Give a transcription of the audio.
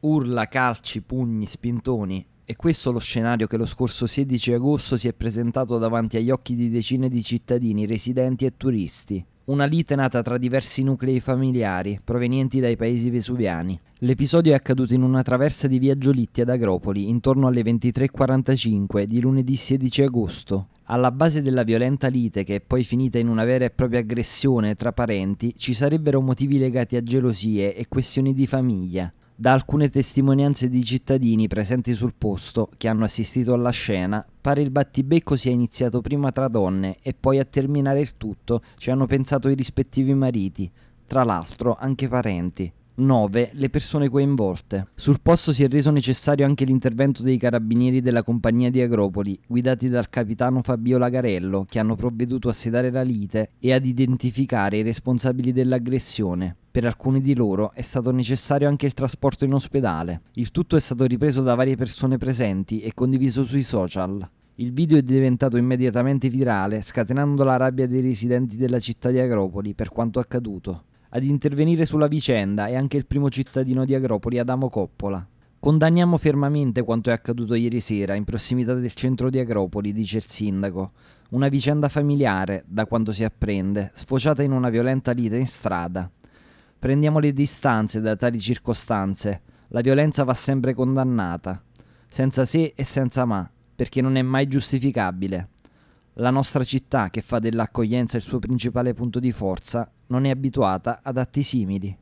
urla, calci, pugni, spintoni. E questo lo scenario che lo scorso 16 agosto si è presentato davanti agli occhi di decine di cittadini, residenti e turisti. Una lite nata tra diversi nuclei familiari, provenienti dai paesi vesuviani. L'episodio è accaduto in una traversa di via Giolitti ad Agropoli, intorno alle 23.45 di lunedì 16 agosto. Alla base della violenta lite, che è poi finita in una vera e propria aggressione tra parenti, ci sarebbero motivi legati a gelosie e questioni di famiglia. Da alcune testimonianze di cittadini presenti sul posto, che hanno assistito alla scena, pare il battibecco sia iniziato prima tra donne e poi a terminare il tutto ci hanno pensato i rispettivi mariti, tra l'altro anche parenti. 9 le persone coinvolte. Sul posto si è reso necessario anche l'intervento dei carabinieri della compagnia di Agropoli, guidati dal capitano Fabio Lagarello, che hanno provveduto a sedare la lite e ad identificare i responsabili dell'aggressione. Per alcuni di loro è stato necessario anche il trasporto in ospedale. Il tutto è stato ripreso da varie persone presenti e condiviso sui social. Il video è diventato immediatamente virale, scatenando la rabbia dei residenti della città di Agropoli per quanto accaduto. Ad intervenire sulla vicenda è anche il primo cittadino di Agropoli, Adamo Coppola. Condanniamo fermamente quanto è accaduto ieri sera in prossimità del centro di Agropoli, dice il sindaco. Una vicenda familiare, da quanto si apprende, sfociata in una violenta lite in strada. Prendiamo le distanze da tali circostanze. La violenza va sempre condannata, senza se e senza ma, perché non è mai giustificabile. La nostra città, che fa dell'accoglienza il suo principale punto di forza, non è abituata ad atti simili.